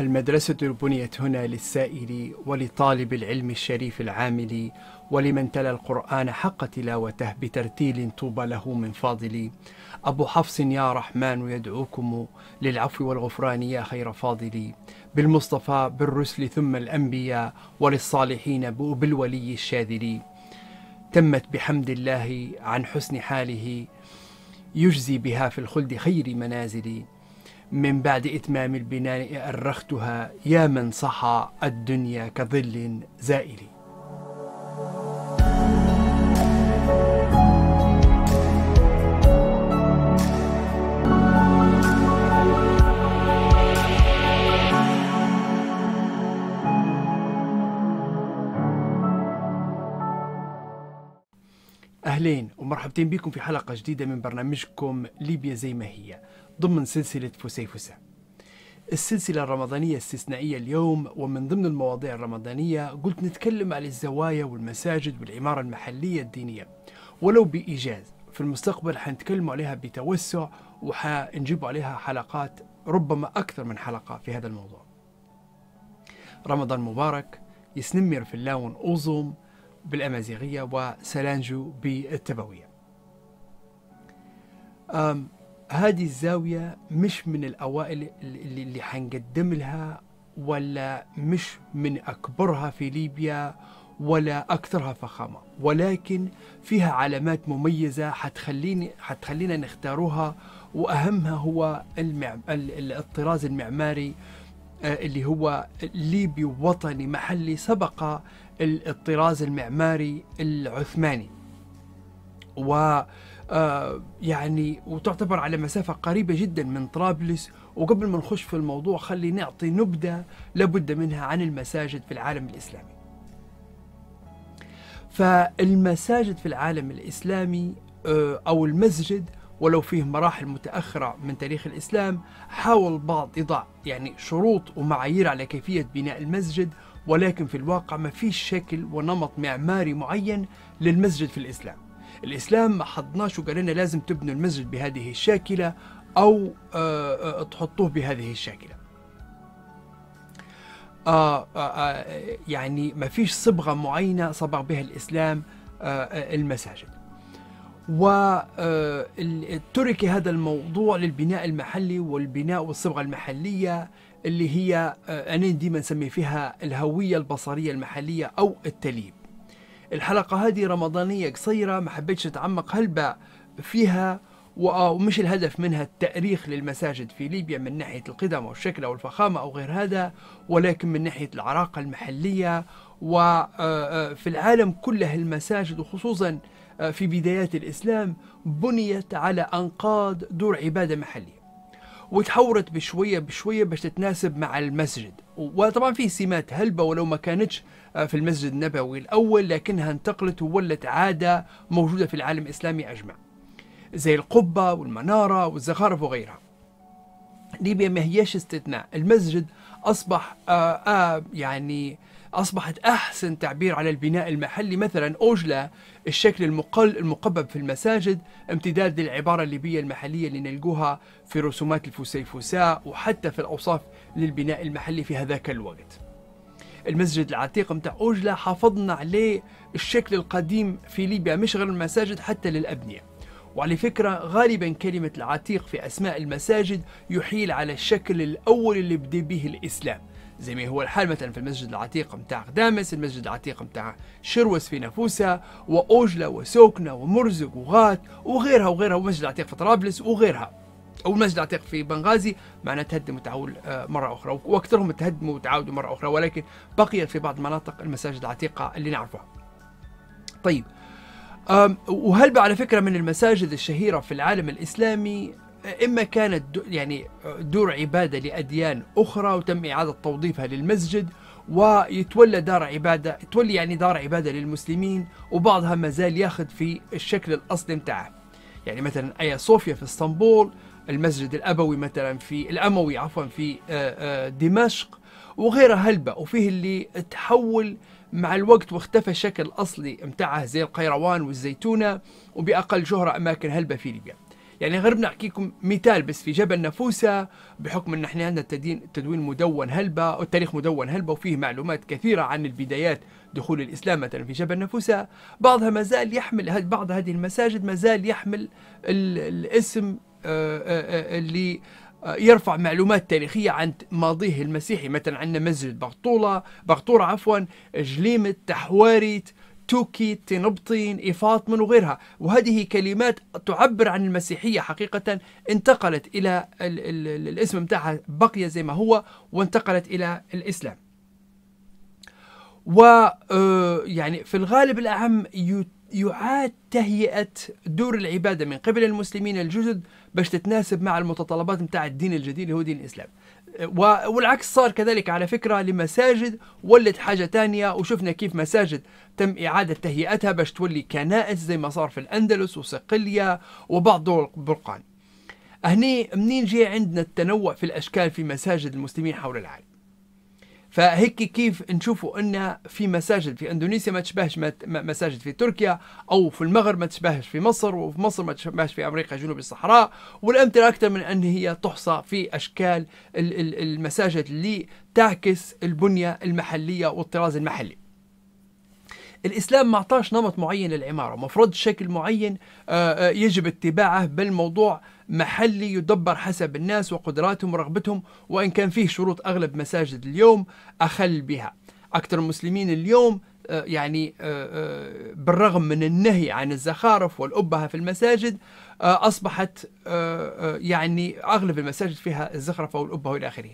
المدرسة بنيت هنا للسائل ولطالب العلم الشريف العامل ولمن تلا القرآن حق تلاوته بترتيل طوبى له من فاضل أبو حفص يا رحمن يدعوكم للعفو والغفران يا خير فاضل بالمصطفى بالرسل ثم الأنبياء وللصالحين بالولي الشاذل تمت بحمد الله عن حسن حاله يجزي بها في الخلد خير منازل من بعد إتمام البناء أرختها يا من صحى الدنيا كظل زائل أهلين ومرحبتين بكم في حلقة جديدة من برنامجكم ليبيا زي ما هي ضمن سلسلة فسيفسة السلسلة الرمضانية الاستثنائية اليوم ومن ضمن المواضيع الرمضانية قلت نتكلم عن الزوايا والمساجد والعمارة المحلية الدينية ولو بإيجاز في المستقبل حنتكلم عليها بتوسع وحنجيب عليها حلقات ربما أكثر من حلقة في هذا الموضوع رمضان مبارك يسنمر في اللون أوزوم بالأمازيغية وسلانجو بالتبوية هذه الزاوية مش من الأوائل اللي, اللي حنقدم لها ولا مش من أكبرها في ليبيا ولا أكثرها فخامة ولكن فيها علامات مميزة حتخليني حتخلينا نختاروها وأهمها هو المعم... الطراز المعماري آه، اللي هو ليبي وطني محلي سبق الطراز المعماري العثماني و آه، يعني وتعتبر على مسافة قريبة جدا من طرابلس وقبل ما نخش في الموضوع خلي نعطي نبذة لابد منها عن المساجد في العالم الإسلامي فالمساجد في العالم الإسلامي آه، أو المسجد ولو فيه مراحل متأخرة من تاريخ الإسلام حاول بعض إضاء يعني شروط ومعايير على كيفية بناء المسجد ولكن في الواقع ما فيش شكل ونمط معماري معين للمسجد في الإسلام الإسلام ما حضناش وقال لنا لازم تبنوا المسجد بهذه الشاكلة أو آه، آه، آه، تحطوه بهذه الشاكلة يعني ما فيش صبغة معينة صبغ بها الإسلام المساجد وترك هذا الموضوع للبناء المحلي والبناء والصبغة المحلية اللي هي أنا ديما نسمي فيها الهوية البصرية المحلية أو التليب الحلقة هذه رمضانية قصيرة ما حبيتش أتعمق هلبة فيها آه، ومش الهدف منها التأريخ للمساجد في ليبيا من ناحية القدم أو الشكل أو الفخامة أو غير هذا ولكن من ناحية العراقة المحلية وفي آه، آه، العالم كله المساجد وخصوصا في بدايات الإسلام بنيت على أنقاض دور عبادة محلية وتحورت بشوية بشوية باش تتناسب مع المسجد وطبعا في سمات هلبة ولو ما كانتش آه، في المسجد النبوي الأول لكنها انتقلت وولت عادة موجودة في العالم الإسلامي أجمع زي القبة والمنارة والزخارف وغيرها ليبيا ما هياش استثناء المسجد أصبح آه آه يعني أصبحت أحسن تعبير على البناء المحلي مثلا أوجلا الشكل المقل المقبب في المساجد امتداد للعبارة الليبية المحلية اللي نلقوها في رسومات الفسيفساء وحتى في الأوصاف للبناء المحلي في هذاك الوقت المسجد العتيق متاع أوجلا حافظنا عليه الشكل القديم في ليبيا مش غير المساجد حتى للأبنية وعلى فكرة غالبا كلمة العتيق في أسماء المساجد يحيل على الشكل الأول اللي بدا به الإسلام زي ما هو الحال مثلا في المسجد العتيق متاع دامس المسجد العتيق متاع شروس في نافوسة وأوجلا وسوكنا ومرزق وغات وغيرها وغيرها والمسجد العتيق في طرابلس وغيرها او المسجد العتيق في بنغازي معناه تهدم وتعاود آه، مره اخرى واكثرهم تهدموا وتعاودوا مره اخرى ولكن بقي في بعض المناطق المساجد العتيقه اللي نعرفها. طيب وهل على فكره من المساجد الشهيره في العالم الاسلامي آه، اما كانت يعني آه، دور عباده لاديان اخرى وتم اعاده توظيفها للمسجد ويتولى دار عباده تولي يعني دار عباده للمسلمين وبعضها ما زال ياخذ في الشكل الاصلي متاعه يعني مثلا ايا صوفيا في اسطنبول المسجد الأبوي مثلا في الأموي عفوا في آه، آه، دمشق وغيرها هلبة وفيه اللي تحول مع الوقت واختفى الشكل الأصلي متاعه زي القيروان والزيتونة وبأقل جهرة أماكن هلبة في ليبيا يعني غير بنحكيكم مثال بس في جبل نافوسة بحكم ان احنا عندنا التدين تدوين مدون هلبة والتاريخ مدون هلبة وفيه معلومات كثيرة عن البدايات دخول الاسلام مثلا في جبل نافوسة بعضها ما زال يحمل بعض هذه المساجد ما زال يحمل الاسم اللي يرفع معلومات تاريخية عن ماضيه المسيحي مثلا عندنا مسجد بغطولة بغطورة عفوا جليمة تحواريت توكي تنبطين إفاطمن وغيرها وهذه كلمات تعبر عن المسيحية حقيقة انتقلت إلى ال ال ال الاسم متاعها بقي زي ما هو وانتقلت إلى الإسلام و آه، يعني في الغالب الأعم يعاد تهيئة دور العبادة من قبل المسلمين الجدد باش تتناسب مع المتطلبات متاع الدين الجديد اللي هو دين الإسلام والعكس صار كذلك على فكرة لمساجد ولت حاجة تانية وشفنا كيف مساجد تم إعادة تهيئتها باش تولي كنائس زي ما صار في الأندلس وصقلية وبعض دول البرقان هني منين جاي عندنا التنوع في الأشكال في مساجد المسلمين حول العالم فهيك كيف نشوفوا ان في مساجد في اندونيسيا ما تشبهش مساجد في تركيا او في المغرب ما تشبهش في مصر وفي مصر ما تشبهش في امريكا جنوب الصحراء والامثله اكثر من ان هي تحصى في اشكال المساجد اللي تعكس البنيه المحليه والطراز المحلي. الاسلام ما اعطاش نمط معين للعماره مفروض شكل معين آه، آه، يجب اتباعه بل الموضوع محلي يدبر حسب الناس وقدراتهم ورغبتهم وإن كان فيه شروط أغلب مساجد اليوم أخل بها أكثر المسلمين اليوم آه، يعني آه، آه، بالرغم من النهي عن الزخارف والأبهة في المساجد أصبحت يعني أغلب المساجد فيها الزخرفة والأبهة إلى آخره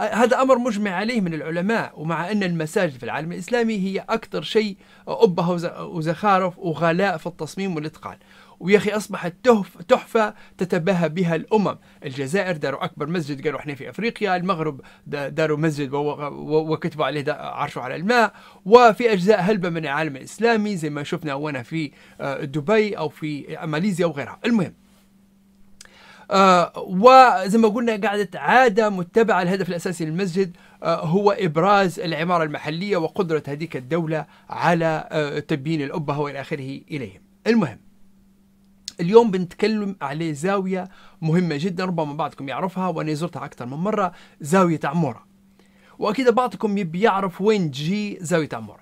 هذا أمر مجمع عليه من العلماء ومع أن المساجد في العالم الإسلامي هي أكثر شيء أبهة وزخارف وغلاء في التصميم والإتقان ويا أخي أصبحت تهف تحفة تتباهى بها الأمم الجزائر داروا أكبر مسجد قالوا إحنا في أفريقيا المغرب داروا مسجد وكتبوا عليه عرشه على الماء وفي أجزاء هلبة من العالم الإسلامي زي ما شفنا وانا في آه، دبي أو في ماليزيا وغيرها المهم آه وزي ما قلنا قعدت عادة متبعة الهدف الأساسي للمسجد آه هو إبراز العمارة المحلية وقدرة هذيك الدولة على آه تبيين الأبهة وإلى آخره إليهم المهم اليوم بنتكلم عليه زاوية مهمة جدا ربما بعضكم يعرفها وأنا زرتها أكثر من مرة زاوية عمورة وأكيد بعضكم يبي يعرف وين تجي زاوية عمورة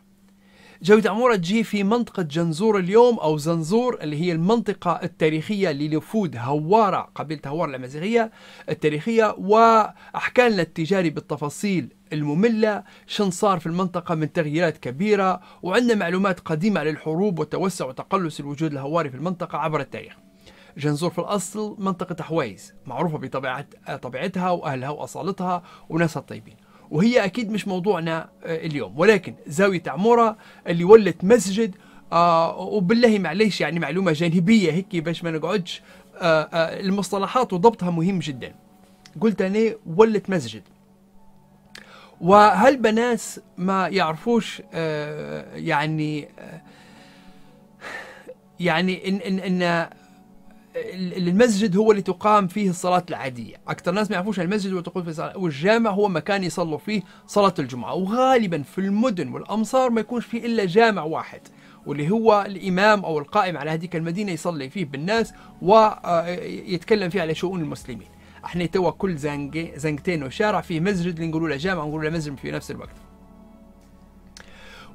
زاوية عمورة تجي في منطقة جنزور اليوم أو زنزور اللي هي المنطقة التاريخية للفود هوارة قبيلة هوارة الأمازيغية التاريخية وأحكالنا التجاري بالتفاصيل المملة شن صار في المنطقة من تغييرات كبيرة وعندنا معلومات قديمة على الحروب وتوسع وتقلص الوجود الهواري في المنطقة عبر التاريخ جنزور في الأصل منطقة حويز معروفة بطبيعتها وأهلها وأصالتها وناسها الطيبين وهي أكيد مش موضوعنا آه، اليوم ولكن زاوية عمورة اللي ولت مسجد آه وبالله معليش يعني معلومة جانبية هيك باش ما نقعدش آه آه المصطلحات وضبطها مهم جدا قلت أنا ولت مسجد وهل بناس ما يعرفوش آه، يعني آه، يعني ان ان ان آه، المسجد هو اللي تقام فيه الصلاة العادية أكثر الناس ما يعرفوش المسجد هو تقوم فيه الصلاة والجامع هو مكان يصلوا فيه صلاة الجمعة وغالبا في المدن والأمصار ما يكونش فيه إلا جامع واحد واللي هو الإمام أو القائم على هذيك المدينة يصلي فيه بالناس ويتكلم فيه على شؤون المسلمين احنا توا كل زنقة زنقتين وشارع فيه مسجد اللي نقولوا له جامع ونقولوا له مسجد في نفس الوقت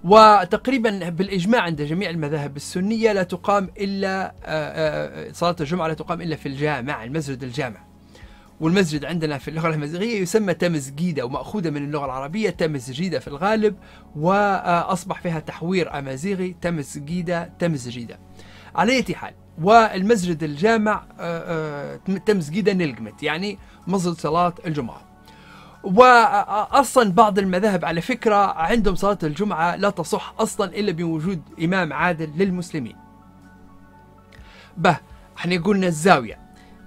وتقريبا بالاجماع عند جميع المذاهب السنيه لا تقام الا آه، آه، صلاه الجمعه لا تقام الا في الجامع المسجد الجامع والمسجد عندنا في اللغه الامازيغيه يسمى تمزجيده وماخوذه من اللغه العربيه تمزجيده في الغالب واصبح فيها تحوير امازيغي تمزجيده تمزجيده على اي حال والمسجد الجامع آه، آه، تمسجدا نلقمت يعني مسجد صلاة الجمعة وأصلا بعض المذاهب على فكرة عندهم صلاة الجمعة لا تصح أصلا إلا بوجود إمام عادل للمسلمين به احنا قلنا الزاوية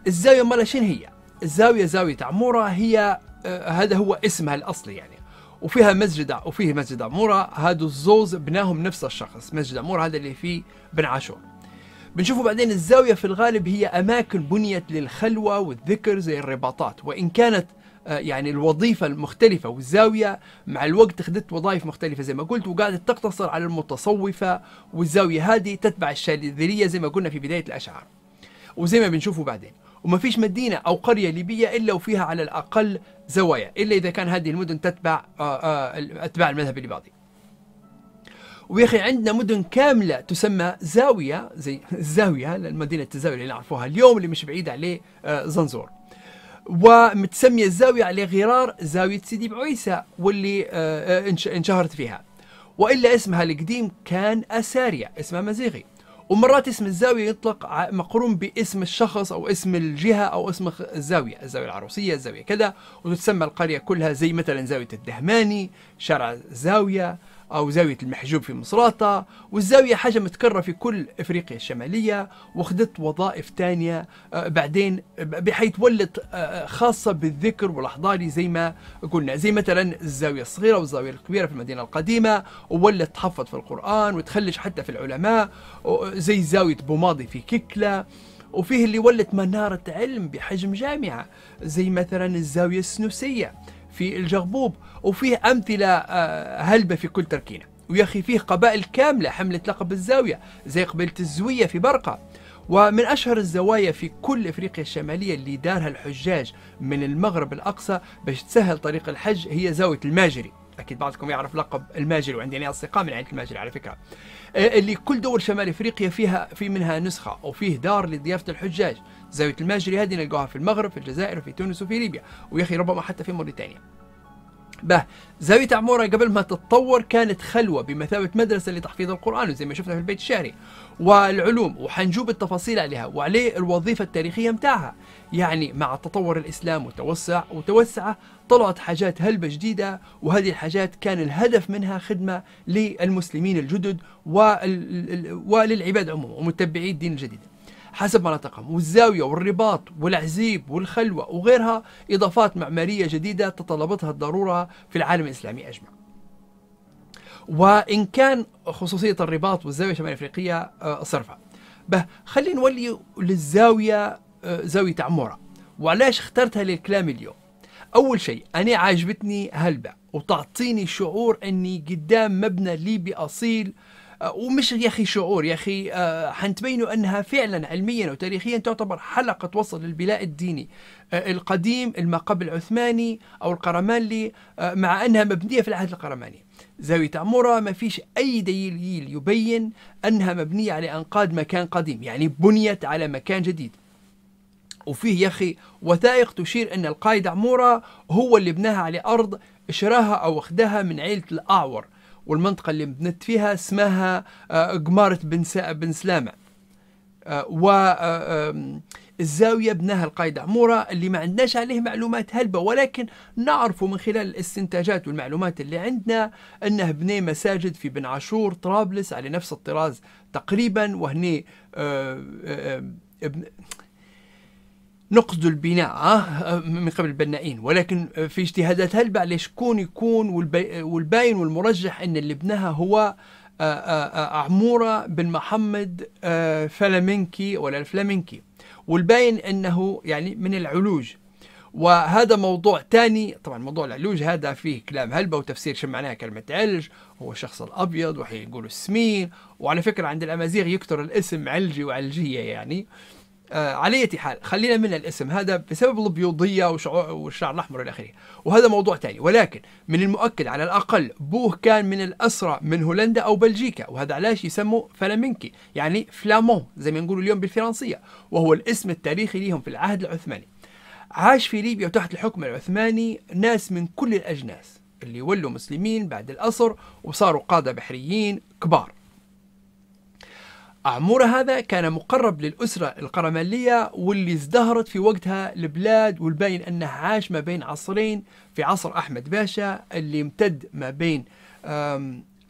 الزاوية مالا شنو هي الزاوية زاوية عمورة هي آه، هذا هو اسمها الأصلي يعني وفيها مسجد وفيه مسجد عمورة هادو الزوز بناهم نفس الشخص مسجد عمورة هذا اللي فيه بن عاشور بنشوفه بعدين الزاوية في الغالب هي أماكن بنيت للخلوة والذكر زي الرباطات وإن كانت آه، يعني الوظيفة المختلفة والزاوية مع الوقت اخذت وظائف مختلفة زي ما قلت وقعدت تقتصر على المتصوفة والزاوية هذه تتبع الشاذلية زي ما قلنا في بداية الأشعار وزي ما بنشوفه بعدين وما فيش مدينة أو قرية ليبية إلا وفيها على الأقل زوايا إلا إذا كان هذه المدن تتبع آه، آه، أتباع المذهب الليبادي ويا اخي عندنا مدن كامله تسمى زاويه زي الزاويه المدينة الزاويه اللي نعرفوها اليوم اللي مش بعيد عليه آه، زنزور ومتسميه الزاويه على غرار زاويه سيدي بعيسى واللي آه، آه، انشهرت فيها والا اسمها القديم كان اساريا اسمها مزيغي ومرات اسم الزاوية يطلق مقرون باسم الشخص أو اسم الجهة أو اسم الزاوية الزاوية العروسية الزاوية كذا وتسمى القرية كلها زي مثلا زاوية الدهماني شارع زاوية أو زاوية المحجوب في مصراتة والزاوية حاجة متكررة في كل إفريقيا الشمالية وخدت وظائف تانية آه، بعدين بحيث ولت آه، آه، خاصة بالذكر والأحضاري زي ما قلنا زي مثلا الزاوية الصغيرة والزاوية الكبيرة في المدينة القديمة وولت تحفظ في القرآن وتخلش حتى في العلماء زي زاوية بوماضي في كيكلا وفيه اللي ولت منارة علم بحجم جامعة زي مثلا الزاوية السنوسية في الجغبوب وفيه أمثلة آه، هلبة في كل تركينة ويا أخي فيه قبائل كاملة حملت لقب الزاوية زي قبيلة الزوية في برقة ومن أشهر الزوايا في كل إفريقيا الشمالية اللي دارها الحجاج من المغرب الأقصى باش تسهل طريق الحج هي زاوية الماجري اكيد بعضكم يعرف لقب الماجري وعندنا اصدقاء من عائله الماجري على فكره آه، اللي كل دول شمال افريقيا فيها في منها نسخه وفيه دار لضيافه الحجاج زاويه المجري هذه نلقاها في المغرب في الجزائر في تونس وفي ليبيا ويا اخي ربما حتى في موريتانيا به زاوية عمورة قبل ما تتطور كانت خلوة بمثابة مدرسة لتحفيظ القرآن وزي ما شفنا في البيت الشعري والعلوم وحنجوب التفاصيل عليها وعليه الوظيفة التاريخية متاعها يعني مع تطور الإسلام وتوسع وتوسعه طلعت حاجات هلبة جديدة وهذه الحاجات كان الهدف منها خدمة للمسلمين الجدد وللعباد عموما ومتبعي الدين الجديد حسب مناطقهم والزاوية والرباط والعزيب والخلوة وغيرها إضافات معمارية جديدة تطلبتها الضرورة في العالم الإسلامي أجمع وإن كان خصوصية الرباط والزاوية الشمال أفريقية آه، صرفة به خلينا نولي للزاوية آه، زاوية عمورة وعلاش اخترتها للكلام اليوم أول شيء أنا عاجبتني هلبة وتعطيني شعور أني قدام مبنى ليبي أصيل آه، ومش يا اخي شعور يا اخي آه، حنتبينوا انها فعلا علميا وتاريخيا تعتبر حلقه وصل للبناء الديني آه، القديم قبل العثماني او القرمانلي مع انها مبنيه في العهد القرماني. زاوية عمورة ما فيش أي دليل يبين أنها مبنية على أنقاض مكان قديم يعني بنيت على مكان جديد وفيه يا أخي وثائق تشير أن القائد عمورة هو اللي بناها على أرض شراها أو اخدها من عيلة الأعور والمنطقة اللي بنت فيها اسمها آه، قمارة بن بن سلامة آه، و آه، الزاوية بناها القايد عمورة اللي ما عندناش عليه معلومات هلبة ولكن نعرف من خلال الاستنتاجات والمعلومات اللي عندنا أنه بنى مساجد في بن عاشور طرابلس على نفس الطراز تقريبا وهني أه أه أه نقصد البناء آه، من قبل البنائين ولكن في اجتهادات هلبع كون يكون والباين والمرجح ان اللي بناها هو آه، آه، عمورة بن محمد فلامنكي ولا الفلامنكي والباين انه يعني من العلوج وهذا موضوع ثاني طبعا موضوع العلوج هذا فيه كلام هلبة وتفسير شو معناها كلمة علج هو الشخص الأبيض وحين يقولوا السمين وعلى فكرة عند الأمازيغ يكثر الاسم علجي وعلجية يعني آه، على اية حال خلينا من الاسم هذا بسبب البيوضية وشعور والشعر الأحمر إلى آخره وهذا موضوع ثاني ولكن من المؤكد على الأقل بوه كان من الأسرى من هولندا أو بلجيكا وهذا علاش يسموا فلامينكي يعني فلامون زي ما نقولوا اليوم بالفرنسية وهو الاسم التاريخي لهم في العهد العثماني عاش في ليبيا وتحت الحكم العثماني ناس من كل الأجناس اللي ولوا مسلمين بعد الأسر وصاروا قادة بحريين كبار عمورة هذا كان مقرب للأسرة القرملية واللي ازدهرت في وقتها البلاد والباين أنه عاش ما بين عصرين في عصر أحمد باشا اللي امتد ما بين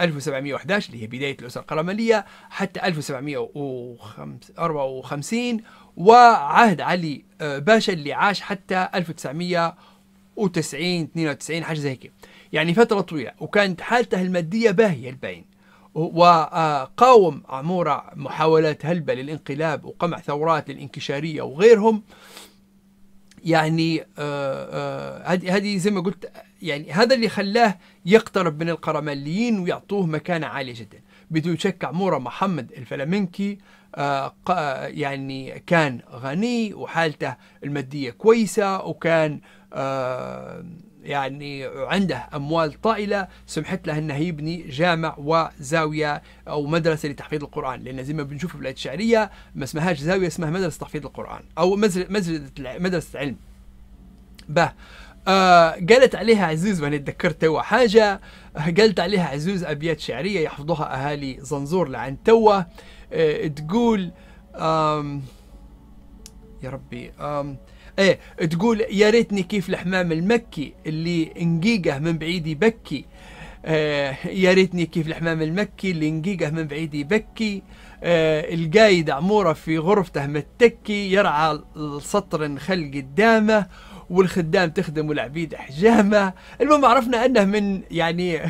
1711 اللي هي بداية الأسرة القرملية حتى 1754 وعهد علي آه، باشا اللي عاش حتى 1990 92 حاجة زي كده يعني فترة طويلة وكانت حالته المادية باهية الباين وقاوم عمورة محاولات هلبة للانقلاب وقمع ثورات للانكشارية وغيرهم يعني آه، آه، هذه هذه زي ما قلت يعني هذا اللي خلاه يقترب من القرمليين ويعطوه مكانة عالية جدا بدون شك عمورة محمد الفلامنكي آه، يعني كان غني وحالته المادية كويسة وكان يعني عنده أموال طائلة سمحت له أنه يبني جامع وزاوية أو مدرسة لتحفيظ القرآن لأن زي ما بنشوف في البلاد الشعرية ما اسمهاش زاوية اسمها مدرسة تحفيظ القرآن أو مدرسة علم به آه قالت عليها عزوز وانا تذكرت توا حاجه قالت عليها عزوز ابيات شعريه يحفظها اهالي زنزور لعن توا آه تقول آم يا ربي آم ايه تقول يا ريتني كيف الحمام المكي اللي نقيقه من بعيد يبكي إيه، يا ريتني كيف الحمام المكي اللي نقيقه من بعيد يبكي إيه، القايد عموره في غرفته متكي يرعى السطر نخل قدامه والخدام تخدم والعبيد حجامه المهم عرفنا انه من يعني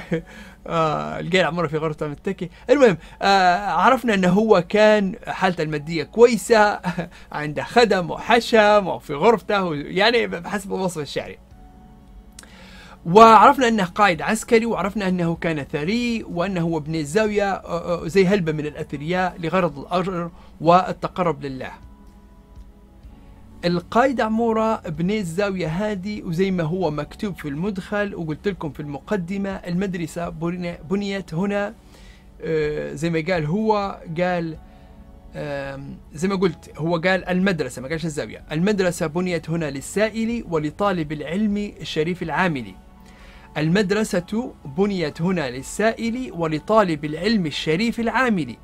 آه الجاي عمره في غرفته متكي المهم آه عرفنا انه هو كان حالته الماديه كويسه عنده خدم وحشم وفي غرفته يعني بحسب الوصف الشعري وعرفنا انه قائد عسكري وعرفنا انه كان ثري وانه هو ابن الزاويه آه، آه، زي هلبه من الاثرياء لغرض الاجر والتقرب لله القايد عمورة بني الزاوية هادي وزي ما هو مكتوب في المدخل وقلت لكم في المقدمة المدرسة بنيت هنا آه، زي ما قال هو قال زي ما قلت هو قال المدرسة ما قالش الزاوية المدرسة بنيت هنا للسائل ولطالب العلم الشريف العاملي المدرسة بنيت هنا للسائل ولطالب العلم الشريف العاملي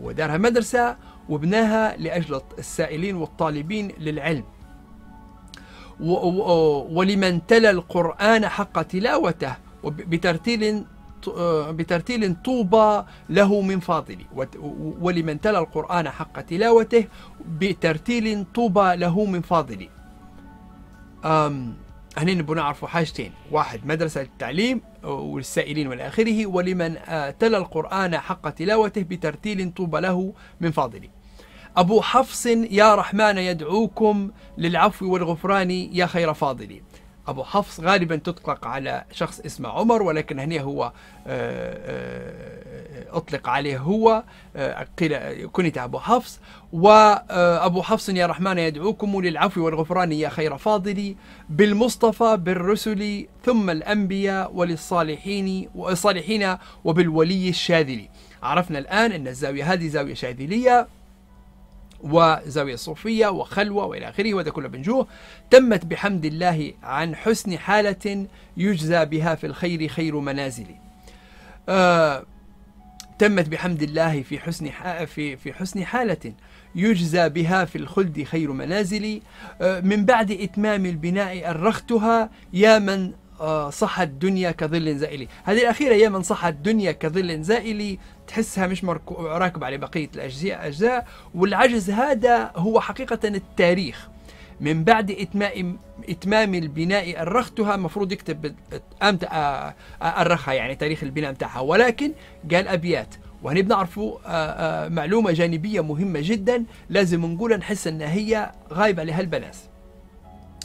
هو دارها مدرسة وبناها لأجل السائلين والطالبين للعلم ولمن تلا القرآن حق تلاوته بترتيل آه، بترتيل طوبى له من فاضل ولمن تلا القرآن حق تلاوته بترتيل طوبى له من فاضل هنا نبغى نعرفوا حاجتين واحد مدرسة التعليم والسائلين والآخره ولمن آه، تلا القرآن حق تلاوته بترتيل طوبى له من فاضلي أبو حفص يا رحمن يدعوكم للعفو والغفران يا خير فاضلين أبو حفص غالبا تطلق على شخص اسمه عمر ولكن هنا هو آه، آه، أطلق عليه هو آه، قيل كنت أبو حفص وأبو حفص يا رحمن يدعوكم للعفو والغفران يا خير فاضل بالمصطفى بالرسل ثم الأنبياء وللصالحين والصالحين وبالولي الشاذلي عرفنا الآن أن الزاوية هذه زاوية شاذلية وزاوية صوفية وخلوة وإلى آخره وهذا كله بنجوه تمت بحمد الله عن حسن حالة يجزى بها في الخير خير منازل آه تمت بحمد الله في حسن في في حسن حالة يجزى بها في الخلد خير منازل آه، من بعد إتمام البناء أرختها يا من آه، صحت الدنيا كظل زائلي هذه الأخيرة هي من صحت الدنيا كظل زائلي تحسها مش راكب على بقية الأجزاء أجزاء والعجز هذا هو حقيقة التاريخ من بعد إتمام إتمام البناء أرختها المفروض يكتب أمتى آه، آه، أرخها يعني تاريخ البناء متاعها ولكن قال أبيات وهني بنعرفوا معلومة جانبية مهمة جدا لازم نقولها نحس أنها هي غايبة لهالبلاس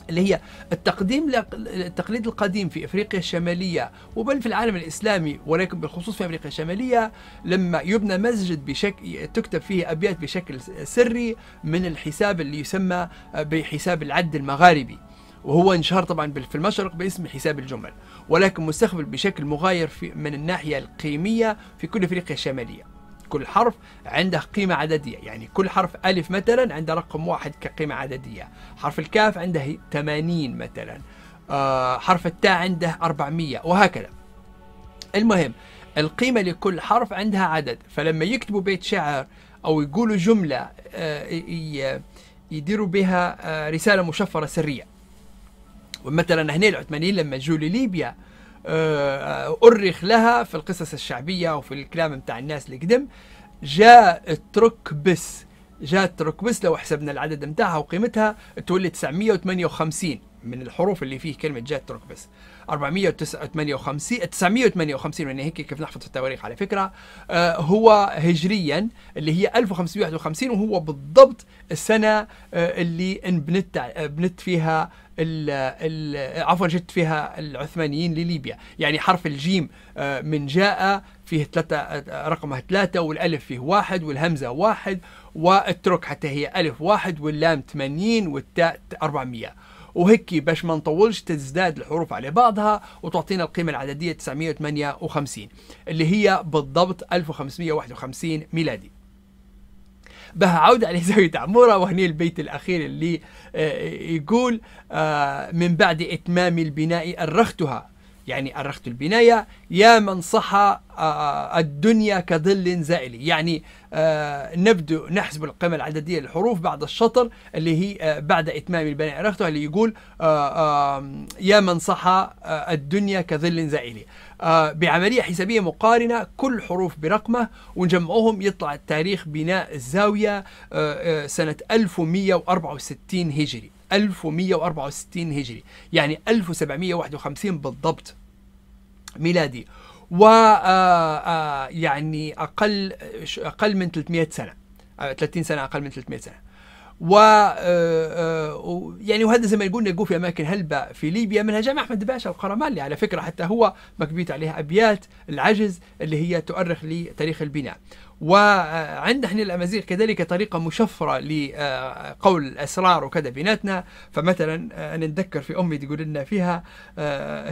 اللي هي التقديم التقليد القديم في افريقيا الشماليه وبل في العالم الاسلامي ولكن بالخصوص في افريقيا الشماليه لما يبنى مسجد بشكل تكتب فيه ابيات بشكل سري من الحساب اللي يسمى بحساب العد المغاربي وهو انشهر طبعا في المشرق باسم حساب الجمل ولكن مستقبل بشكل مغاير في من الناحيه القيميه في كل افريقيا الشماليه كل حرف عنده قيمة عددية يعني كل حرف ألف مثلا عنده رقم واحد كقيمة عددية حرف الكاف عنده 80 مثلا آه، حرف التاء عنده 400 وهكذا المهم القيمة لكل حرف عندها عدد فلما يكتبوا بيت شعر أو يقولوا جملة آه، يديروا بها آه، رسالة مشفرة سرية ومثلا هنا العثمانيين لما جوا لليبيا آه، أرخ لها في القصص الشعبية أو في الكلام بتاع الناس اللي قدم جاء بس جاء بس لو حسبنا العدد متاعها وقيمتها تولي 958 من الحروف اللي فيه كلمة جاء بس 458 958 يعني هيك كيف نحفظ في التواريخ على فكرة آه، هو هجريا اللي هي 1551 وهو بالضبط السنة آه، اللي انبنت بنت فيها عفوا جت فيها العثمانيين لليبيا يعني حرف الجيم آه، من جاء فيه ثلاثة آه، رقمها ثلاثة والألف فيه واحد والهمزة واحد والترك حتى هي ألف واحد واللام 80 والتاء 400 وهيك باش ما نطولش تزداد الحروف على بعضها وتعطينا القيمة العددية 958 اللي هي بالضبط 1551 ميلادي بها عودة على زاوية عمورة وهني البيت الأخير اللي آه، يقول آه، من بعد إتمام البناء أرختها يعني أرخت البناية يا من صحى آه، الدنيا كظل زائل يعني نبدو نحسب القيمة العددية للحروف بعد الشطر اللي هي بعد إتمام البناء أرختها اللي يقول يا من صحى الدنيا كظل زائل آه، بعملية حسابية مقارنة كل حروف برقمه ونجمعهم يطلع التاريخ بناء الزاوية آه، آه، سنة 1164 هجري 1164 هجري يعني 1751 بالضبط ميلادي و يعني اقل اقل من 300 سنه 30 سنه اقل من 300 سنه آه، آه، و يعني وهذا زي ما يقولنا يقول في اماكن هلبة في ليبيا منها جامع احمد باشا القرمالي على فكره حتى هو مكبيت عليها ابيات العجز اللي هي تؤرخ لتاريخ البناء وعند احنا الامازيغ كذلك طريقه مشفره لقول الاسرار وكذا بيناتنا فمثلا آه، انا نتذكر في امي تقول لنا فيها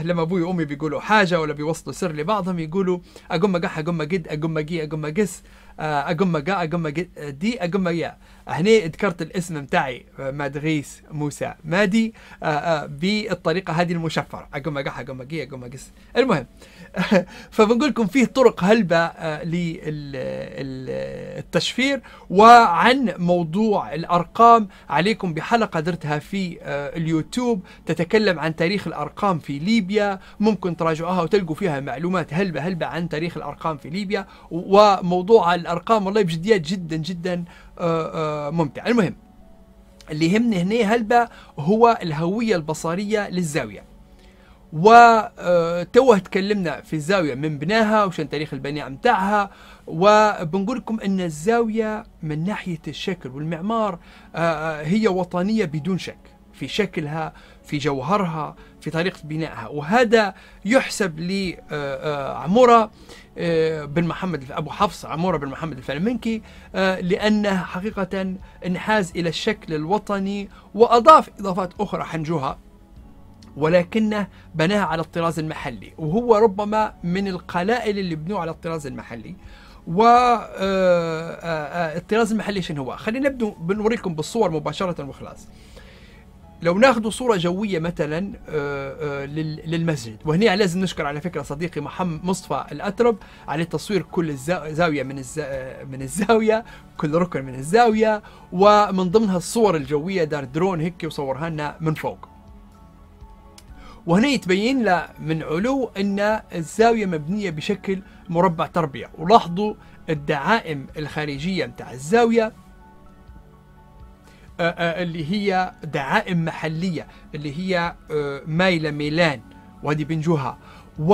لما ابوي وامي بيقولوا حاجه ولا بيوصلوا سر لبعضهم يقولوا اقوم قح اقوم قد اقوم قي اقوم قس اقوم قا اقوم دي اقوم يا هنا ذكرت الاسم بتاعي مادغيس موسى مادي آه، آه، بالطريقه هذه المشفره اقوم اقح اقوم اقي اقوم اقص المهم فبنقول لكم فيه طرق هلبه آه، للتشفير وعن موضوع الارقام عليكم بحلقه درتها في اليوتيوب تتكلم عن تاريخ الارقام في ليبيا ممكن تراجعوها وتلقوا فيها معلومات هلبه هلبه عن تاريخ الارقام في ليبيا وموضوع الارقام والله بجديات جدا جدا آه، آه، ممتع المهم اللي يهمني هنا هلبا هو الهوية البصرية للزاوية وتوه آه، تكلمنا في الزاوية من بناها وشن تاريخ البناء متاعها وبنقول لكم أن الزاوية من ناحية الشكل والمعمار هي وطنية بدون شك في شكلها في جوهرها في طريقة بنائها وهذا يحسب لعمورة آه، آه، آه، بن محمد أبو حفص عمورة بن محمد الفلمنكي لأنه حقيقة انحاز إلى الشكل الوطني وأضاف إضافات أخرى حنجوها ولكنه بناها على الطراز المحلي وهو ربما من القلائل اللي بنوه على الطراز المحلي و الطراز المحلي شنو هو خلينا نبدو بنوريكم بالصور مباشرة وخلاص لو ناخذ صورة جوية مثلا آه، آه، للمسجد وهنا لازم نشكر على فكرة صديقي محمد مصطفى الأترب على تصوير كل زاوية من آه، من الزاوية كل ركن من الزاوية ومن ضمنها الصور الجوية دار درون هيك وصورها لنا من فوق وهنا يتبين لنا من علو ان الزاويه مبنيه بشكل مربع تربيع ولاحظوا الدعائم الخارجيه متاع الزاويه آه، آه، اللي هي دعائم محلية اللي هي آه، مايلة ميلان وادي بنجوها و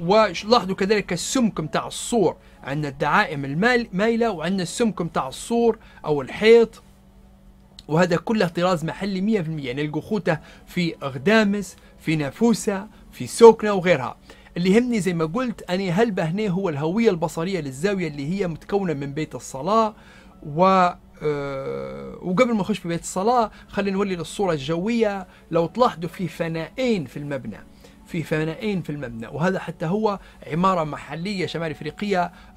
ولاحظوا كذلك السمك متاع الصور عندنا الدعائم المايلة وعندنا السمك متاع الصور أو الحيط وهذا كله طراز محلي 100% نلقوا يعني خوته في غدامس في نافوسة في سوكنا وغيرها اللي يهمني زي ما قلت أني هلبة هنا هو الهوية البصرية للزاوية اللي هي متكونة من بيت الصلاة و أه وقبل ما نخش في بيت الصلاة خلينا نولي للصورة الجوية لو تلاحظوا في فنائين في المبنى في فنائين في المبنى وهذا حتى هو عمارة محلية شمال إفريقية آه،, أه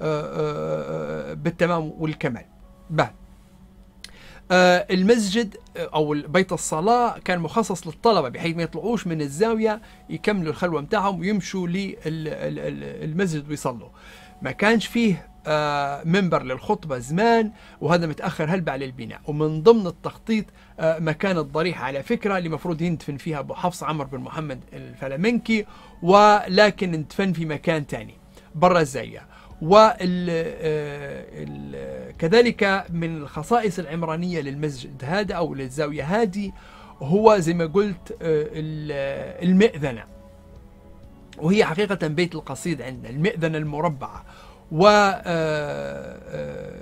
أه بالتمام والكمال بعد آه، المسجد آه، او بيت الصلاه كان مخصص للطلبه بحيث ما يطلعوش من الزاويه يكملوا الخلوه متاعهم ويمشوا للمسجد ويصلوا ما كانش فيه آه منبر للخطبة زمان وهذا متأخر هلبة على البناء ومن ضمن التخطيط آه مكان الضريح على فكرة اللي مفروض يندفن فيها أبو حفص عمر بن محمد الفلامنكي ولكن اندفن في مكان تاني برا الزاوية وكذلك آه، من الخصائص العمرانية للمسجد هذا أو للزاوية هذه هو زي ما قلت آه، المئذنة وهي حقيقة بيت القصيد عندنا المئذنة المربعة و آه، آه،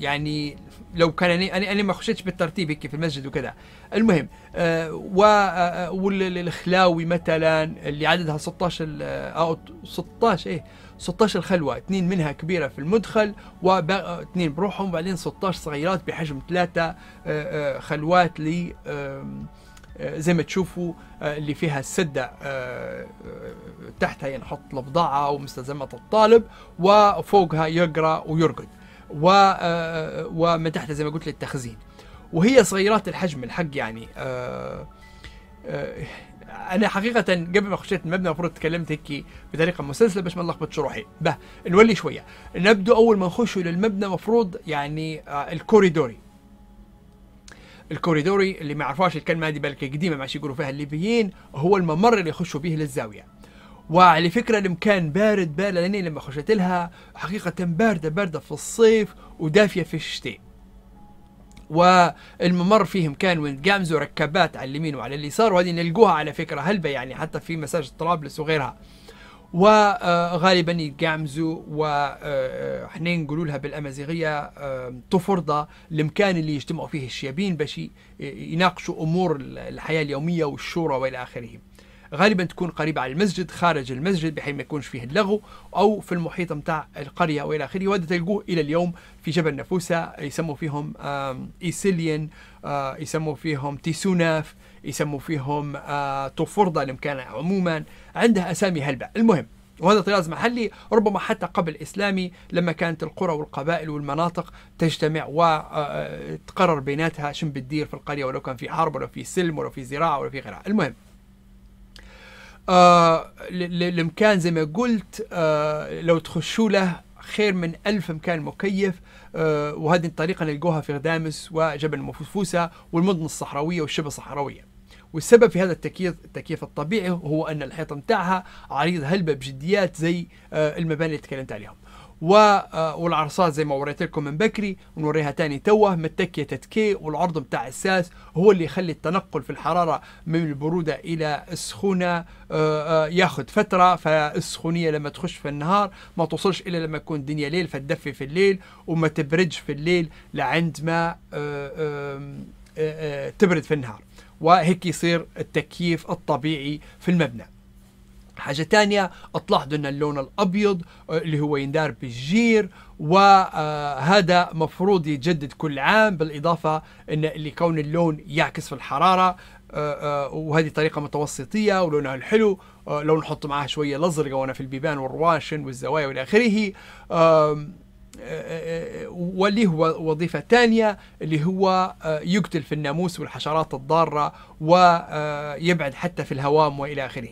يعني لو كان انا انا ما خشيتش بالترتيب هيك في المسجد وكذا المهم آه, آه، والخلاوي مثلا اللي عددها 16 او 16 ايه 16 خلوه اثنين منها كبيره في المدخل واثنين بروحهم وبعدين 16 صغيرات بحجم ثلاثه خلوات ل زي ما تشوفوا آه، اللي فيها السدة آه، آه، تحتها ينحط البضاعة ومستلزمات الطالب وفوقها يقرأ ويرقد ومن تحتها زي ما قلت للتخزين وهي صغيرات الحجم الحق يعني انا حقيقه قبل ما خشيت المبنى المفروض تكلمت هيك بطريقه مسلسله باش ما نلخبط شروحي به نولي شويه نبدو اول ما نخشوا للمبنى المفروض يعني الكوريدوري الكوريدوري اللي ما يعرفوهاش الكلمه هذه بالك قديمه ماشي يقولوا فيها الليبيين هو الممر اللي يخشوا به للزاويه وعلى فكره المكان بارد بارد لاني لما خشيت لها حقيقه بارده بارده في الصيف ودافيه في الشتاء والممر فيه مكان وين تقامزوا ركبات على اليمين وعلى اليسار وهذه نلقوها على فكره هلبة يعني حتى في مساج طرابلس وغيرها وغالبا يقعمزوا وحنا نقولوا لها بالامازيغيه طفرضه المكان اللي يجتمعوا فيه الشيابين باش يناقشوا امور الحياه اليوميه والشورى والى اخره. غالبا تكون قريبة على المسجد خارج المسجد بحيث ما يكونش فيه اللغو أو في المحيط نتاع القرية وإلى آخره وهذا تلقوه إلى اليوم في جبل نافوسة يسموا فيهم إيسيليان آه، يسموا فيهم تيسوناف يسموا فيهم آه توفرضة الامكان عموما عندها اسامي هلبة المهم وهذا طراز محلي ربما حتى قبل الإسلامي لما كانت القرى والقبائل والمناطق تجتمع وتقرر آه، آه، بيناتها شن بتدير في القرية ولو كان في حرب ولو في سلم ولو في زراعة ولو في غيرها المهم آه الامكان زي ما قلت آه لو تخشوا له خير من ألف مكان مكيف آه وهذه الطريقة نلقوها في غدامس وجبل مفوسة والمدن الصحراوية والشبه الصحراوية والسبب في هذا التكييف التكييف الطبيعي هو ان الحيط متاعها عريض هلبة بجديات زي آه، المباني اللي تكلمت عليهم آه، والعرصات زي ما وريت لكم من بكري ونوريها تاني توه متكية تتكي والعرض بتاع الساس هو اللي يخلي التنقل في الحرارة من البرودة إلى السخونة آه، ياخد فترة فالسخونية لما تخش في النهار ما توصلش إلا لما يكون الدنيا ليل فتدفي في الليل وما تبردش في الليل لعند ما تبرد في النهار وهيك يصير التكييف الطبيعي في المبنى حاجة تانية تلاحظوا أن اللون الأبيض آه، اللي هو يندار بالجير وهذا آه، مفروض يتجدد كل عام بالإضافة أن اللي كون اللون يعكس في الحرارة آه، وهذه طريقة متوسطية ولونها الحلو لو نحط معها شوية الأزرق وأنا في البيبان والرواشن والزوايا والى آخره واللي هو وظيفة ثانية اللي هو آه، يقتل في الناموس والحشرات الضارة ويبعد آه، حتى في الهوام وإلى آخره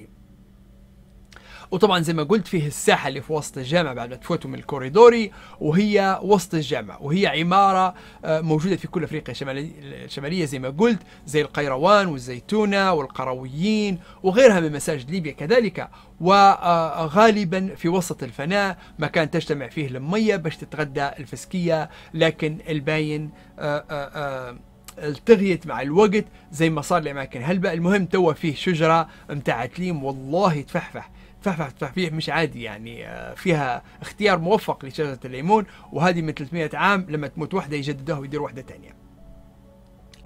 وطبعا زي ما قلت فيه الساحة اللي في وسط الجامع بعد ما تفوتوا من الكوريدوري وهي وسط الجامع وهي عمارة آه، موجودة في كل افريقيا الشمالية زي ما قلت زي القيروان والزيتونة والقرويين وغيرها من مساجد ليبيا كذلك وغالبا في وسط الفناء مكان تجتمع فيه المية باش تتغدى الفسكية لكن الباين آه، آه، التغيت مع الوقت زي ما صار لأماكن هلبة المهم توا فيه شجرة متاع تليم والله تفحفح فحفحة التفحفيح مش عادي يعني آه، فيها اختيار موفق لشجرة الليمون وهذه من 300 عام لما تموت واحدة يجددوها ويديروا واحدة ثانية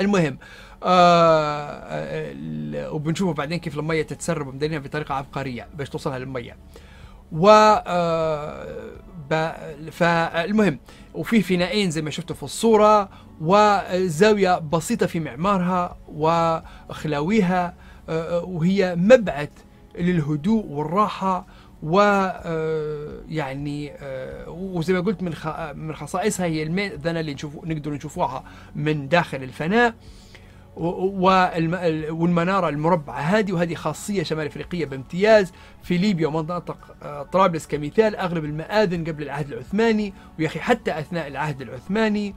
المهم آه, آه، وبنشوفه بعدين كيف المية تتسرب مدينها بطريقة عبقرية باش توصلها للمية و آه، فالمهم وفيه فنائين زي ما شفتوا في الصورة وزاوية بسيطة في معمارها وخلاويها وهي مبعث للهدوء والراحة و آه، يعني آه، وزي ما قلت من من خصائصها هي المئذنه اللي نشوف نقدر نشوفوها من داخل الفناء والمناره المربعه هذه وهذه خاصيه شمال افريقيه بامتياز في ليبيا ومنطقه آه، طرابلس كمثال اغلب المآذن قبل العهد العثماني ويا اخي حتى اثناء العهد العثماني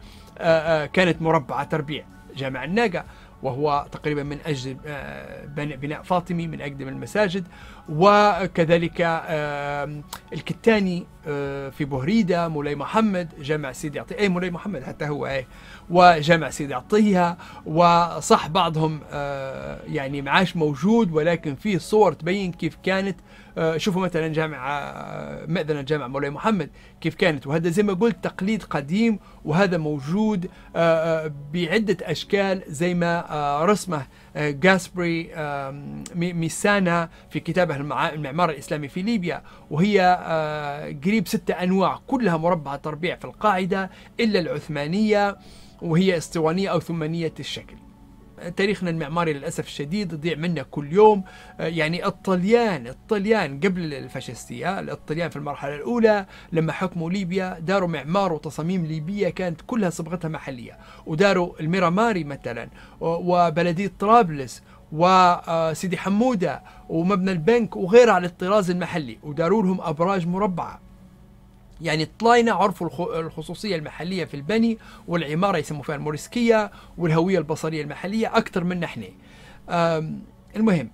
كانت مربعه تربيع جامع الناقه وهو تقريبا من أجل آه، بناء فاطمي من أقدم المساجد وكذلك الكتاني آه، في بهريدة مولاي محمد جامع سيدي عطيه اي مولاي محمد حتى هو اي وجامع سيدي عطيه وصح بعضهم آه، يعني معاش موجود ولكن فيه صور تبين كيف كانت آه، شوفوا مثلا جامع مأذنة جامع مولاي محمد كيف كانت وهذا زي ما قلت تقليد قديم وهذا موجود بعدة أشكال زي ما رسمه آه، جاسبري ميسانا في كتابه المعمار الإسلامي في ليبيا وهي آه، قريب ستة أنواع كلها مربعة تربيع في القاعدة إلا العثمانية وهي اسطوانية أو ثمانية الشكل تاريخنا المعماري للأسف الشديد يضيع منا كل يوم آه، يعني الطليان الطليان قبل الفاشستية الطليان في المرحلة الأولى لما حكموا ليبيا داروا معمار وتصاميم ليبية كانت كلها صبغتها محلية وداروا الميراماري مثلا وبلدية طرابلس وسيدي آه، حمودة ومبنى البنك وغيرها على الطراز المحلي وداروا لهم أبراج مربعة يعني طلعنا عرفوا الخصوصية المحلية في البني والعمارة يسموا فيها الموريسكية والهوية البصرية المحلية أكثر من نحن المهم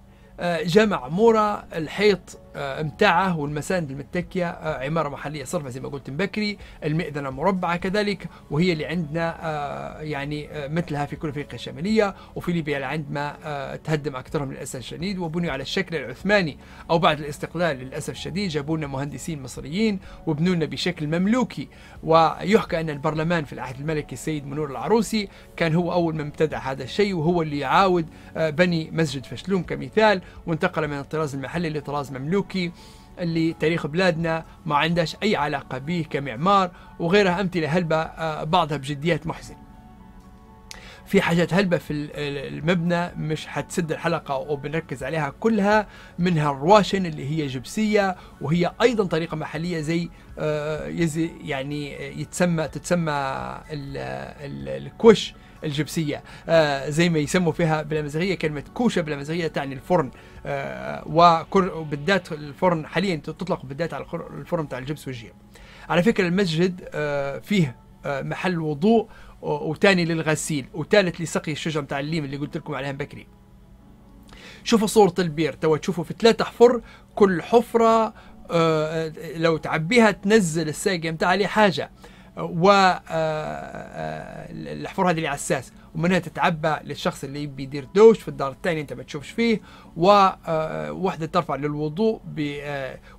جمع مورا الحيط آه، امتعه والمساند المتكية آه، عمارة محلية صرفة زي ما قلت بكري المئذنة مربعة كذلك وهي اللي عندنا آه، يعني مثلها في كل أفريقيا الشمالية وفي ليبيا عندما تهدم أكثرهم للأسف الشديد وبنوا على الشكل العثماني أو بعد الاستقلال للأسف الشديد جابوا لنا مهندسين مصريين وبنونا بشكل مملوكي ويحكى أن البرلمان في العهد الملكي السيد منور العروسي كان هو أول من ابتدع هذا الشيء وهو اللي يعاود بني مسجد فشلون كمثال وانتقل من الطراز المحلي لطراز مملوكي السلوكي اللي تاريخ بلادنا ما عندهاش أي علاقة به كمعمار وغيرها أمثلة هلبة آه، بعضها بجديات محزنة في حاجات هلبة في المبنى مش حتسد الحلقة وبنركز عليها كلها منها الرواشن اللي هي جبسية وهي أيضا طريقة محلية زي آه، يعني آه، يتسمى تتسمى الكوش الجبسيه آه، زي ما يسموا فيها بالامازيغيه كلمه كوشه بالامازيغيه تعني الفرن آه، وبالذات الفرن حاليا تطلق بالذات على الفرن بتاع الجبس والجيب على فكره المسجد آه، فيه محل وضوء وثاني للغسيل وثالث لسقي الشجره بتاع الليم اللي قلت لكم عليها بكري شوفوا صورة البير تو تشوفوا في ثلاثة حفر كل حفرة لو تعبيها تنزل الساقية متاعها عليه حاجة و والحفرة آه، آه، هذه اللي على الساس ومنها تتعبى للشخص اللي بيدير دوش في الدار الثاني انت ما تشوفش فيه آه، وحده ترفع للوضوء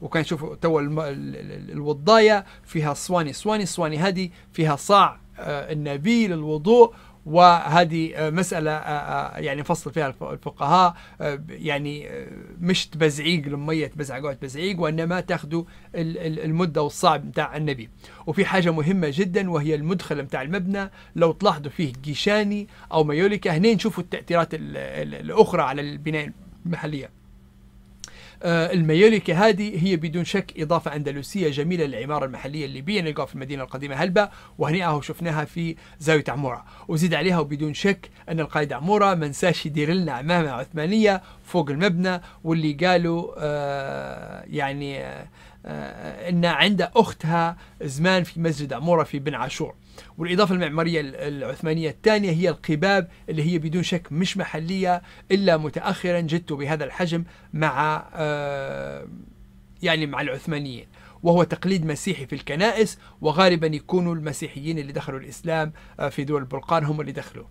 وكان نشوف تو الوضايه فيها صواني صواني صواني هذه فيها صاع النبي للوضوء وهذه مسألة آه، آه، يعني فصل فيها الفقهاء آه، يعني مش تبزعيق لمية بزعقات تبزعيق وإنما تاخذوا المدة والصعب متاع النبي وفي حاجة مهمة جدا وهي المدخل متاع المبنى لو تلاحظوا فيه جيشاني أو ميوليكا هنا نشوفوا التأثيرات الأخرى على البناء المحلية آه، الميوليكا هذه هي بدون شك إضافة أندلسية جميلة للعمارة المحلية الليبية نلقاها في المدينة القديمة هلبة وهنيئة وشفناها في زاوية عمورة وزيد عليها وبدون شك أن القائد عمورة منساش يدير لنا عمامة عثمانية فوق المبنى واللي قالوا آه، يعني آه، آه، أن عند أختها زمان في مسجد عمورة في بن عاشور والإضافة المعمارية العثمانية الثانية هي القباب اللي هي بدون شك مش محلية إلا متأخرا جدت بهذا الحجم مع آه، يعني مع العثمانيين وهو تقليد مسيحي في الكنائس وغالبا يكونوا المسيحيين اللي دخلوا الإسلام آه، في دول البلقان هم اللي دخلوه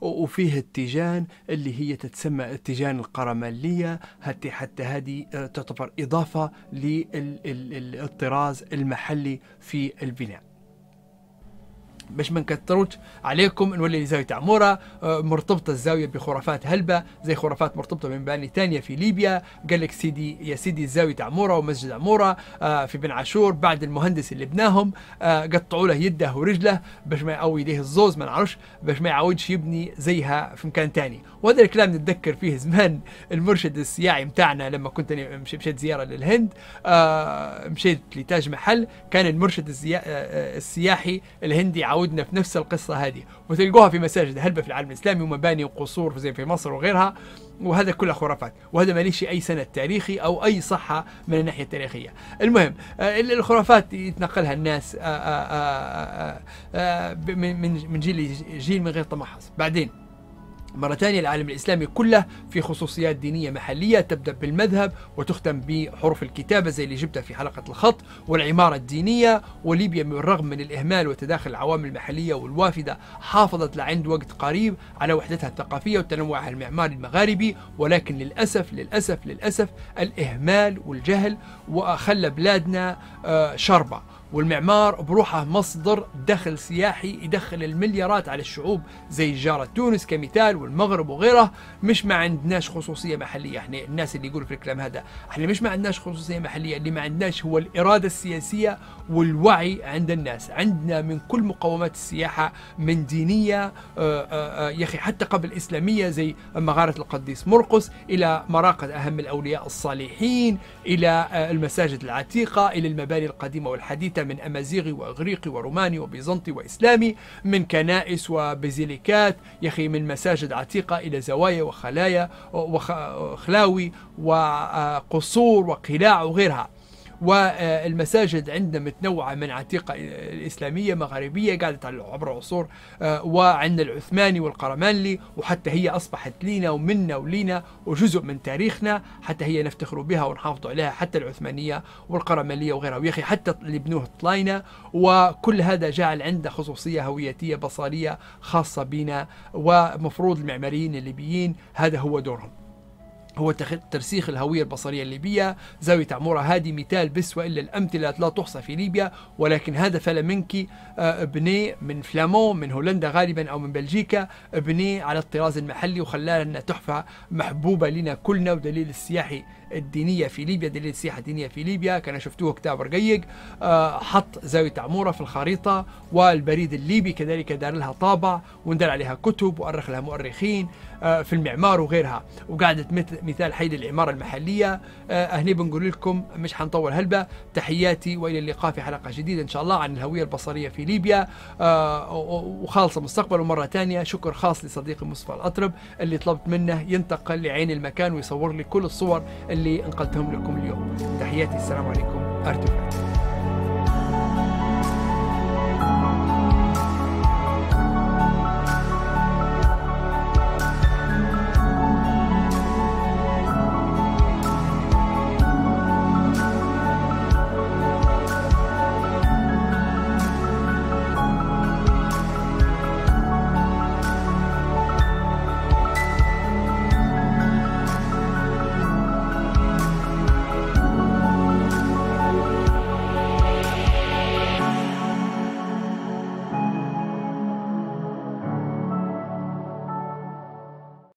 وفيه التيجان اللي هي تتسمى التيجان القرملية حتى حتى هذه آه، تعتبر إضافة للطراز المحلي في البناء باش ما نكثروش عليكم نولي زاوية عمورة آه، مرتبطة الزاوية بخرافات هلبة زي خرافات مرتبطة بمباني ثانية في ليبيا قال لك سيدي يا سيدي زاوية عمورة ومسجد عمورة آه، في بن عاشور بعد المهندس اللي بناهم آه، قطعوا له يده ورجله باش ما يقوي يديه الزوز ما نعرفش باش ما يعاودش يبني زيها في مكان ثاني وهذا الكلام نتذكر فيه زمان المرشد السياحي متاعنا لما كنت أنا مشيت زيارة للهند آه، مشيت لتاج محل كان المرشد آه، السياحي الهندي عاودنا في نفس القصة هذه وتلقوها في مساجد هلبة في العالم الإسلامي ومباني وقصور زي في مصر وغيرها وهذا كله خرافات وهذا ما ليش أي سند تاريخي أو أي صحة من الناحية التاريخية المهم آه، الخرافات يتنقلها الناس من جيل لجيل من غير تمحص بعدين مرة ثانية العالم الإسلامي كله في خصوصيات دينية محلية تبدأ بالمذهب وتختم بحروف الكتابة زي اللي جبتها في حلقة الخط والعمارة الدينية وليبيا بالرغم من الإهمال وتداخل العوامل المحلية والوافدة حافظت لعند وقت قريب على وحدتها الثقافية وتنوعها المعماري المغاربي ولكن للأسف للأسف للأسف الإهمال والجهل وخلى بلادنا آه، شربة والمعمار بروحه مصدر دخل سياحي يدخل المليارات على الشعوب زي جارة تونس كمثال والمغرب وغيره مش ما عندناش خصوصية محلية احنا الناس اللي يقولوا في الكلام هذا احنا مش ما عندناش خصوصية محلية اللي ما عندناش هو الإرادة السياسية والوعي عند الناس عندنا من كل مقومات السياحة من دينية آه، آه، آه، يا أخي حتى قبل إسلامية زي مغارة القديس مرقس إلى مراقد أهم الأولياء الصالحين إلى المساجد العتيقة إلى المباني القديمة والحديثة من أمازيغي وإغريقي وروماني وبيزنطي وإسلامي من كنائس وبازيليكات يخي من مساجد عتيقة إلى زوايا وخلايا وخلاوي وقصور وقلاع وغيرها والمساجد عندنا متنوعة من عتيقة الإسلامية مغربية قعدت على عبر العصور آه، وعندنا العثماني والقرمانلي وحتى هي أصبحت لينا ومنا ولينا وجزء من تاريخنا حتى هي نفتخر بها ونحافظ عليها حتى العثمانية والقرمانلية وغيرها ويا أخي حتى اللي بنوه طلعنا وكل هذا جعل عندنا خصوصية هويتية بصرية خاصة بنا ومفروض المعماريين الليبيين هذا هو دورهم هو ترسيخ الهوية البصرية الليبية زاوية عمورة هذه مثال بس وإلا الأمثلة لا تحصى في ليبيا ولكن هذا فلامنكي آه، ابني من فلامون من هولندا غالبا أو من بلجيكا ابني على الطراز المحلي وخلاه لنا تحفة محبوبة لنا كلنا ودليل السياحي الدينيه في ليبيا دليل السياحه الدينيه في ليبيا كان شفتوه كتاب رقيق آه، حط زاويه عموره في الخريطه والبريد الليبي كذلك دار لها طابع وندل عليها كتب وأرخ لها مؤرخين آه، في المعمار وغيرها وقعدت مثال حي للعماره المحليه آه، هني بنقول لكم مش حنطول هلبة تحياتي والى اللقاء في حلقه جديده ان شاء الله عن الهويه البصريه في ليبيا وخالصه مستقبل ومره ثانيه شكر خاص لصديقي مصطفى الاطرب اللي طلبت منه ينتقل لعين المكان ويصور لي كل الصور اللي اللي انقلتهم لكم اليوم تحياتي السلام عليكم ارتفع